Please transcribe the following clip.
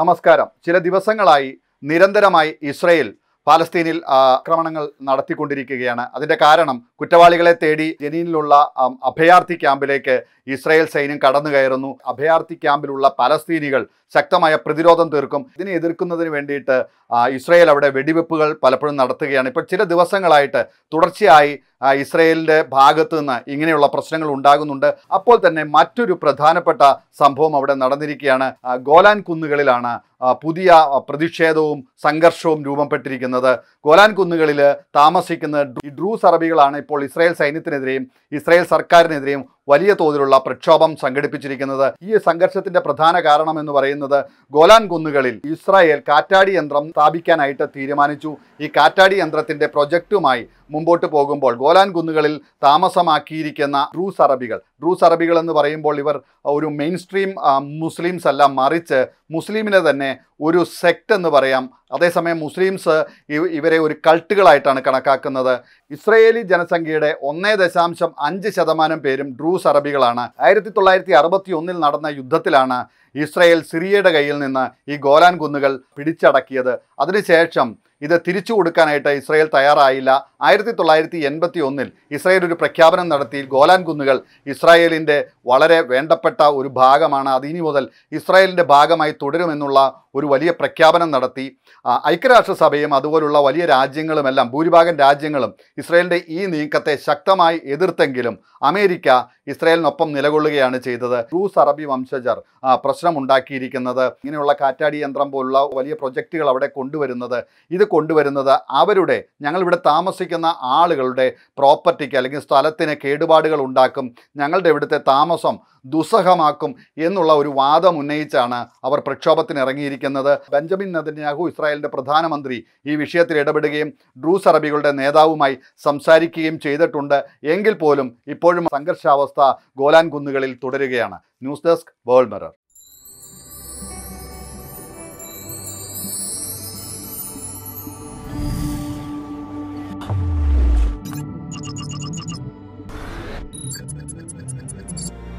നമസ്കാരം ചില ദിവസങ്ങളായി നിരന്തരമായി ഇസ്രയേൽ പാലസ്തീനിൽ ആക്രമണങ്ങൾ നടത്തിക്കൊണ്ടിരിക്കുകയാണ് അതിൻ്റെ കാരണം കുറ്റവാളികളെ തേടി ജനീനിലുള്ള അഭയാർത്ഥി ക്യാമ്പിലേക്ക് ഇസ്രായേൽ സൈന്യം കടന്നു കയറുന്നു അഭയാർത്ഥി ക്യാമ്പിലുള്ള പലസ്തീനികൾ ശക്തമായ പ്രതിരോധം തീർക്കും ഇതിനെ എതിർക്കുന്നതിന് വേണ്ടിയിട്ട് ഇസ്രായേൽ അവിടെ വെടിവെപ്പുകൾ പലപ്പോഴും നടത്തുകയാണ് ഇപ്പോൾ ചില ദിവസങ്ങളായിട്ട് തുടർച്ചയായി ഇസ്രയേലിൻ്റെ ഭാഗത്തു നിന്ന് ഇങ്ങനെയുള്ള പ്രശ്നങ്ങൾ ഉണ്ടാകുന്നുണ്ട് അപ്പോൾ തന്നെ മറ്റൊരു പ്രധാനപ്പെട്ട സംഭവം അവിടെ നടന്നിരിക്കുകയാണ് ഗോലാൻ കുന്നുകളിലാണ് പുതിയ പ്രതിഷേധവും സംഘർഷവും രൂപപ്പെട്ടിരിക്കുന്നത് ഗോലാൻ കുന്നുകളിൽ താമസിക്കുന്ന ഡ്രൂസ് അറബികളാണ് ഇപ്പോൾ ഇസ്രായേൽ സൈന്യത്തിനെതിരെയും ഇസ്രായേൽ സർക്കാരിനെതിരെയും വലിയ തോതിലുള്ള പ്രക്ഷോഭം സംഘടിപ്പിച്ചിരിക്കുന്നത് ഈ സംഘർഷത്തിന്റെ പ്രധാന കാരണം എന്ന് പറയുന്നത് ഗോലാൻ കുന്നുകളിൽ ഇസ്രായേൽ കാറ്റാടി യന്ത്രം സ്ഥാപിക്കാനായിട്ട് തീരുമാനിച്ചു ഈ കാറ്റാടി യന്ത്രത്തിന്റെ പ്രൊജക്റ്റുമായി മുമ്പോട്ട് പോകുമ്പോൾ ഗോലാൻ കുന്നുകളിൽ താമസമാക്കിയിരിക്കുന്ന റൂസ് അറബികൾ ഡ്രൂസ് അറബികൾ എന്ന് പറയുമ്പോൾ ഇവർ ഒരു മെയിൻ സ്ട്രീം മുസ്ലിംസ് അല്ല മറിച്ച് മുസ്ലിമിനെ തന്നെ ഒരു സെക്ട് എന്ന് പറയാം അതേസമയം മുസ്ലിംസ് ഇവരെ ഒരു കൾട്ടുകളായിട്ടാണ് കണക്കാക്കുന്നത് ഇസ്രയേലി ജനസംഖ്യയുടെ ഒന്നേ ദശാംശം അഞ്ച് ശതമാനം പേരും ഡ്രൂസ് അറബികളാണ് ആയിരത്തി തൊള്ളായിരത്തി അറുപത്തി ഒന്നിൽ നടന്ന യുദ്ധത്തിലാണ് ഇസ്രായേൽ സിറിയയുടെ കയ്യിൽ നിന്ന് ഈ ഗോലാൻ കുന്നുകൾ പിടിച്ചടക്കിയത് അതിനുശേഷം ഇത് തിരിച്ചു കൊടുക്കാനായിട്ട് ഇസ്രായേൽ തയ്യാറായില്ല ആയിരത്തി തൊള്ളായിരത്തി എൺപത്തി ഒന്നിൽ ഇസ്രായേൽ ഒരു പ്രഖ്യാപനം നടത്തി ഗോലാൻ കുന്നുകൾ ഇസ്രായേലിൻ്റെ വളരെ വേണ്ടപ്പെട്ട ഒരു ഭാഗമാണ് അത് ഇനി മുതൽ ഇസ്രായേലിൻ്റെ ഭാഗമായി തുടരുമെന്നുള്ള ഒരു വലിയ പ്രഖ്യാപനം നടത്തി ഐക്യരാഷ്ട്രസഭയും അതുപോലുള്ള വലിയ രാജ്യങ്ങളുമെല്ലാം ഭൂരിഭാഗം രാജ്യങ്ങളും ഇസ്രായേലിൻ്റെ ഈ നീക്കത്തെ ശക്തമായി എതിർത്തെങ്കിലും അമേരിക്ക ഇസ്രയേലിനൊപ്പം നിലകൊള്ളുകയാണ് ചെയ്തത് റൂസ് അറബി വംശജർ പ്രശ്നമുണ്ടാക്കിയിരിക്കുന്നത് ഇങ്ങനെയുള്ള കാറ്റാടി യന്ത്രം പോലുള്ള വലിയ പ്രൊജക്റ്റുകൾ അവിടെ കൊണ്ടുവരുന്നത് ഇത് കൊണ്ടുവരുന്നത് അവരുടെ ഞങ്ങളിവിടെ താമസിക്കുന്ന ആളുകളുടെ പ്രോപ്പർട്ടിക്ക് അല്ലെങ്കിൽ സ്ഥലത്തിന് കേടുപാടുകൾ ഉണ്ടാക്കും ഞങ്ങളുടെ ഇവിടുത്തെ താമസം ദുസ്സഹമാക്കും എന്നുള്ള ഒരു വാദം ഉന്നയിച്ചാണ് അവർ പ്രക്ഷോഭത്തിന് ഇറങ്ങിയിരിക്കുന്നത് ബെഞ്ചമിൻ നദന്യാഹു ഇസ്രായേലിൻ്റെ പ്രധാനമന്ത്രി ഈ വിഷയത്തിൽ ഇടപെടുകയും ഡ്രൂസ് അറബികളുടെ നേതാവുമായി സംസാരിക്കുകയും ചെയ്തിട്ടുണ്ട് എങ്കിൽ പോലും ഇപ്പോഴും സംഘർഷാവസ്ഥ അവസ്ഥ ഗോലാൻ കുന്നുകളിൽ തുടരുകയാണ് news desk World Mirror Thank you.